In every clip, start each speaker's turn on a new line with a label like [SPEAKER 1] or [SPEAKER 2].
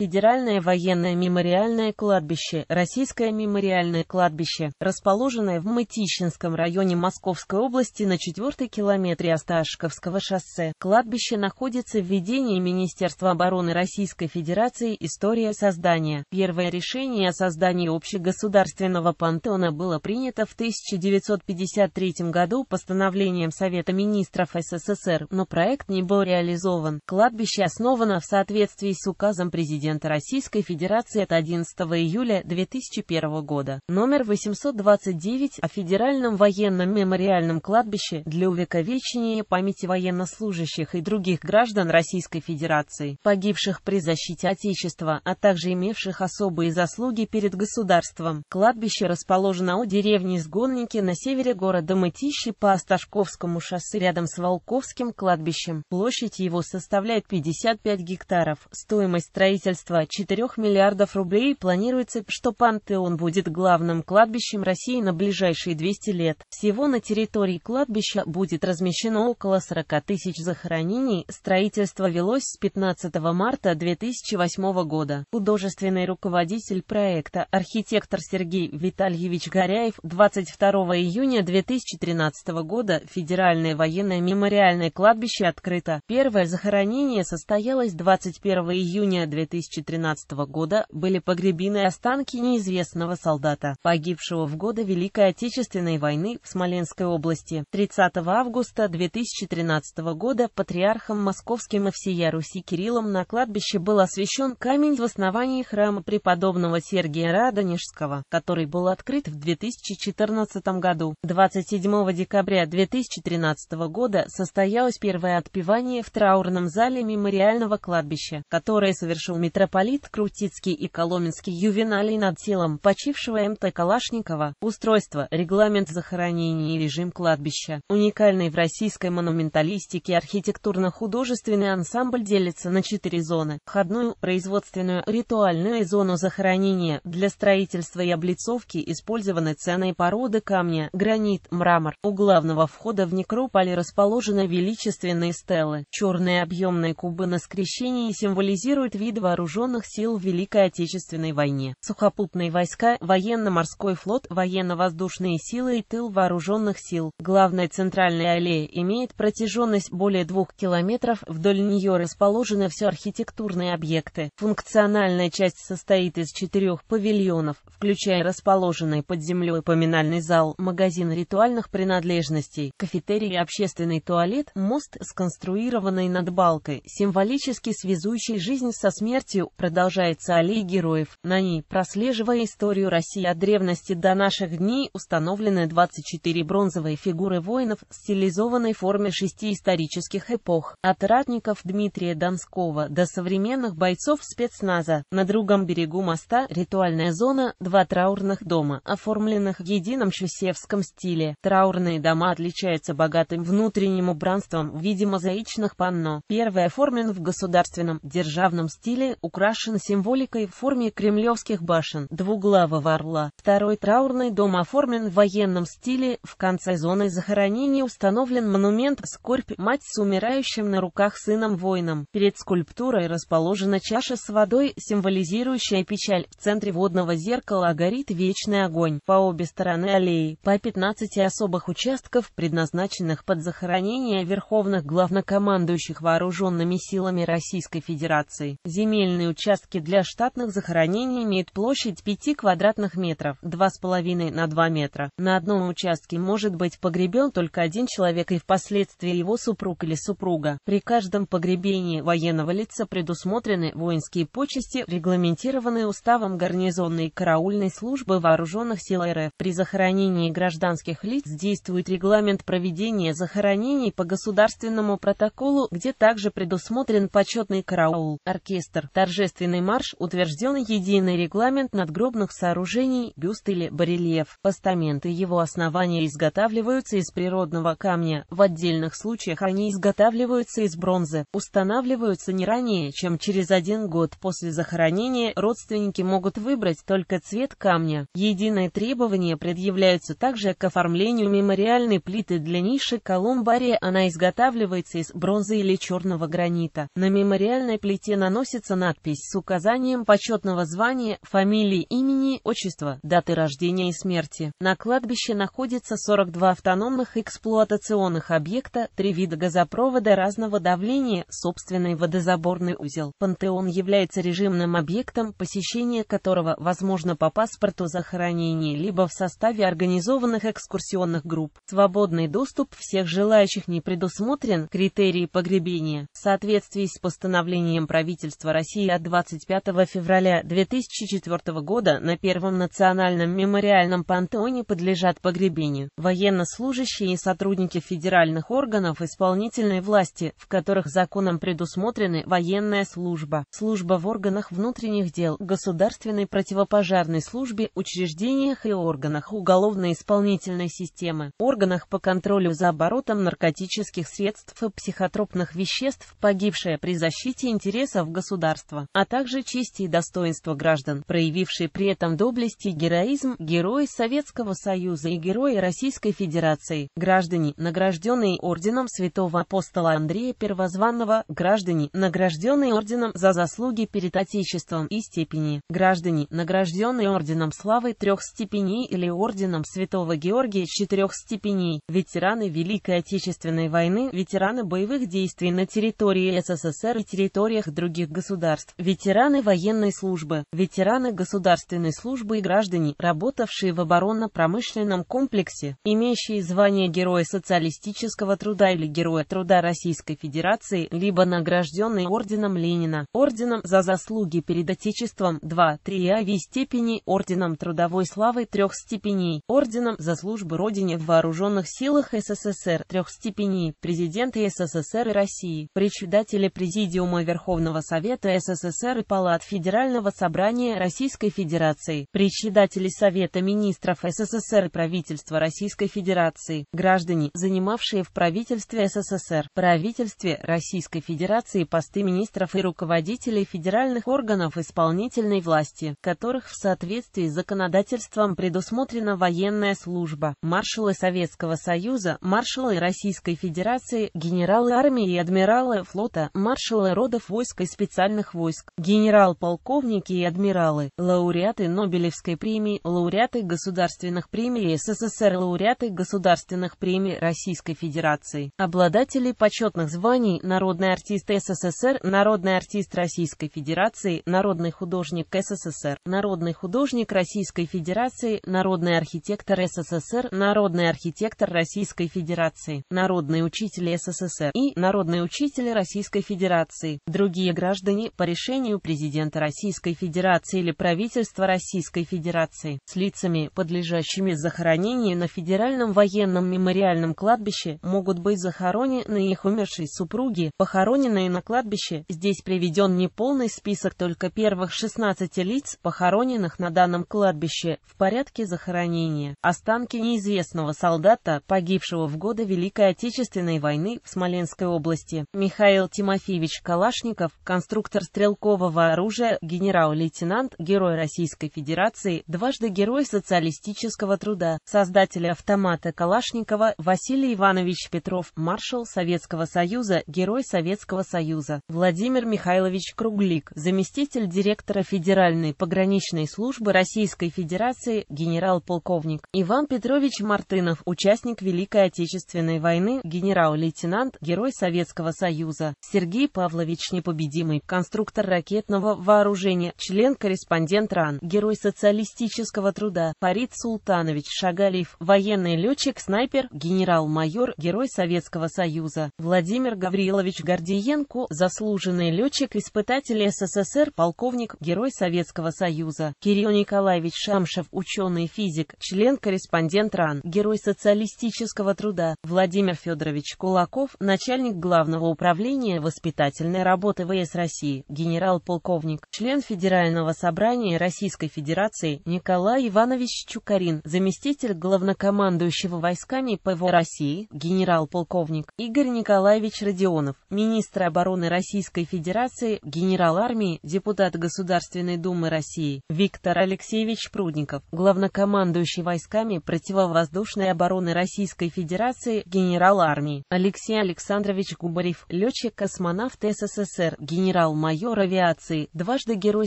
[SPEAKER 1] Федеральное военное мемориальное кладбище, Российское мемориальное кладбище, расположенное в Мытищинском районе Московской области на 4 километре Осташковского шоссе. Кладбище находится в ведении Министерства обороны Российской Федерации «История создания». Первое решение о создании общегосударственного пантеона было принято в 1953 году постановлением Совета министров СССР, но проект не был реализован. Кладбище основано в соответствии с указом президента президента Российской Федерации от 11 июля 2001 года, номер 829 о Федеральном военном мемориальном кладбище для увековечения памяти военнослужащих и других граждан Российской Федерации, погибших при защите Отечества, а также имевших особые заслуги перед государством. Кладбище расположено у деревни Сгонники на севере города Мытищи по Осташковскому шоссе рядом с Волковским кладбищем. Площадь его составляет 55 гектаров. Стоимость строительства имущества 4 миллиардов рублей планируется, что пантеон будет главным кладбищем России на ближайшие 200 лет. Всего на территории кладбища будет размещено около 40 тысяч захоронений. Строительство велось с 15 марта 2008 года. Художественный руководитель проекта, архитектор Сергей Витальевич Горяев, 22 июня 2013 года Федеральное военное мемориальное кладбище открыто. Первое захоронение состоялось 21 июня 2000 2013 года были погребены останки неизвестного солдата, погибшего в годы Великой Отечественной войны в Смоленской области. 30 августа 2013 года патриархом московским и всея Руси Кириллом на кладбище был освящен камень в основании храма преподобного Сергия Радонежского, который был открыт в 2014 году. 27 декабря 2013 года состоялось первое отпевание в траурном зале мемориального кладбища, которое совершил митрополит митрополит Крутицкий и Коломенский ювеналий над телом почившего М.Т. Калашникова, устройство, регламент захоронения и режим кладбища. Уникальный в российской монументалистике архитектурно-художественный ансамбль делится на четыре зоны – входную, производственную, ритуальную и зону захоронения. Для строительства и облицовки использованы ценные породы камня, гранит, мрамор. У главного входа в некрополь расположены величественные стелы. Черные объемные кубы на скрещении символизируют вид ворот вооруженных сил в Великой Отечественной войне, сухопутные войска, военно-морской флот, военно-воздушные силы и тыл вооруженных сил. Главная центральная аллея имеет протяженность более двух километров, вдоль нее расположены все архитектурные объекты. Функциональная часть состоит из четырех павильонов, включая расположенный под землей поминальный зал, магазин ритуальных принадлежностей, кафетерий и общественный туалет, мост, сконструированный над балкой, символически связующий жизнь со смертью частью продолжается аллея героев. На ней, прослеживая историю России от древности до наших дней, установлены 24 бронзовые фигуры воинов в стилизованной форме шести исторических эпох, от ратников Дмитрия Донского до современных бойцов спецназа. На другом берегу моста ритуальная зона, два траурных дома, оформленных в едином чусевском стиле. Траурные дома отличаются богатым внутренним убранством в виде мозаичных панно. Первый оформлен в государственном державном стиле, украшен символикой в форме кремлевских башен двуглавого орла. Второй траурный дом оформлен в военном стиле, в конце зоны захоронений установлен монумент «Скорбь. Мать с умирающим на руках сыном-воином». Перед скульптурой расположена чаша с водой, символизирующая печаль. В центре водного зеркала горит вечный огонь. По обе стороны аллеи, по 15 особых участков, предназначенных под захоронение верховных главнокомандующих вооруженными силами Российской Федерации. земель земельные участки для штатных захоронений имеют площадь 5 квадратных метров, 2,5 на 2 метра. На одном участке может быть погребен только один человек и впоследствии его супруг или супруга. При каждом погребении военного лица предусмотрены воинские почести, регламентированные уставом гарнизонной и караульной службы вооруженных сил РФ. При захоронении гражданских лиц действует регламент проведения захоронений по государственному протоколу, где также предусмотрен почетный караул, оркестр. Торжественный марш утвержден единый регламент надгробных сооружений, бюст или барельеф. Постаменты его основания изготавливаются из природного камня, в отдельных случаях они изготавливаются из бронзы, устанавливаются не ранее, чем через один год после захоронения, родственники могут выбрать только цвет камня. Единые требования предъявляются также к оформлению мемориальной плиты для ниши колумбария, она изготавливается из бронзы или черного гранита. На мемориальной плите наносится на надпись с указанием почетного звания, фамилии, имени, отчества, даты рождения и смерти. На кладбище находится 42 автономных эксплуатационных объекта, три вида газопровода разного давления, собственный водозаборный узел. Пантеон является режимным объектом, посещение которого возможно по паспорту захоронения либо в составе организованных экскурсионных групп. Свободный доступ всех желающих не предусмотрен, критерии погребения. В соответствии с постановлением правительства России России от 25 февраля 2004 года на Первом национальном мемориальном пантеоне подлежат погребению. Военнослужащие и сотрудники федеральных органов исполнительной власти, в которых законом предусмотрены военная служба, служба в органах внутренних дел, государственной противопожарной службе, учреждениях и органах уголовно-исполнительной системы, органах по контролю за оборотом наркотических средств и психотропных веществ, погибшие при защите интересов государства общества, а также чести и достоинства граждан, проявившие при этом доблесть и героизм, герои Советского Союза и герои Российской Федерации, граждане, награжденные орденом святого апостола Андрея Первозванного, граждане, награжденные орденом за заслуги перед Отечеством и степени, граждане, награжденные орденом славы трех степеней или орденом святого Георгия четырех степеней, ветераны Великой Отечественной войны, ветераны боевых действий на территории СССР и территориях других государств государств, ветераны военной службы, ветераны государственной службы и граждане, работавшие в оборонно-промышленном комплексе, имеющие звание Героя социалистического труда или Героя труда Российской Федерации, либо награжденные орденом Ленина, орденом за заслуги перед Отечеством 2, 3 АВИ степени, орденом трудовой славы трех степеней, орденом за службы Родине в Вооруженных силах СССР трех степеней, президенты СССР и России, председатели Президиума Верховного Совета СССР и Палат Федерального собрания Российской Федерации, председателей Совета министров СССР и правительства Российской Федерации, граждане, занимавшие в правительстве СССР, правительстве Российской Федерации посты министров и руководителей федеральных органов исполнительной власти, которых в соответствии с законодательством предусмотрена военная служба, маршалы Советского Союза, маршалы Российской Федерации, генералы армии и адмиралы флота, маршалы родов войск и специальных сухопутных войск, генерал-полковники и адмиралы, лауреаты Нобелевской премии, лауреаты государственных премий СССР, лауреаты государственных премий Российской Федерации, обладатели почетных званий, народный артист СССР, народный артист Российской Федерации, народный художник СССР, народный художник Российской Федерации, народный архитектор СССР, народный архитектор Российской Федерации, народный учитель СССР и народный учитель Российской Федерации, другие граждане, по решению президента Российской Федерации или правительства Российской Федерации с лицами, подлежащими захоронению на Федеральном военном мемориальном кладбище, могут быть захоронены их умершие супруги, похороненные на кладбище. Здесь приведен неполный список только первых 16 лиц, похороненных на данном кладбище, в порядке захоронения. Останки неизвестного солдата, погибшего в годы Великой Отечественной войны в Смоленской области. Михаил Тимофеевич Калашников, конструктор стрелкового оружия, генерал-лейтенант, герой Российской Федерации, дважды герой социалистического труда, создатель автомата Калашникова, Василий Иванович Петров, маршал Советского Союза, герой Советского Союза, Владимир Михайлович Круглик, заместитель директора Федеральной пограничной службы Российской Федерации, генерал-полковник, Иван Петрович Мартынов, участник Великой Отечественной войны, генерал-лейтенант, герой Советского Союза, Сергей Павлович Непобедимый, конструктор конструктор ракетного вооружения, член-корреспондент РАН, герой социалистического труда, Фарид Султанович Шагалиев, военный летчик-снайпер, генерал-майор, герой Советского Союза, Владимир Гаврилович Гордиенко, заслуженный летчик-испытатель СССР, полковник, герой Советского Союза, Кирилл Николаевич Шамшев, ученый-физик, член-корреспондент РАН, герой социалистического труда, Владимир Федорович Кулаков, начальник главного управления воспитательной работы ВС России, генерал-полковник, член Федерального собрания Российской Федерации Николай Иванович Чукарин, заместитель главнокомандующего войсками ПВО России, генерал-полковник Игорь Николаевич Родионов, министр обороны Российской Федерации, генерал армии, депутат Государственной Думы России Виктор Алексеевич Прудников, главнокомандующий войсками противовоздушной обороны Российской Федерации, генерал армии Алексей Александрович Губарев, летчик-космонавт СССР, генерал-майор майор авиации, дважды Герой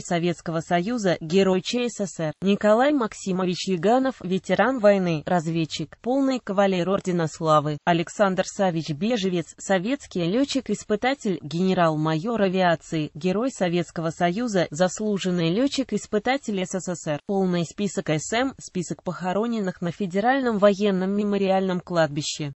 [SPEAKER 1] Советского Союза, Герой ЧССР, Николай Максимович Яганов, ветеран войны, разведчик, полный кавалер Ордена Славы, Александр Савич Бежевец, советский летчик-испытатель, генерал-майор авиации, Герой Советского Союза, заслуженный летчик-испытатель СССР, полный список СМ, список похороненных на Федеральном военном мемориальном кладбище.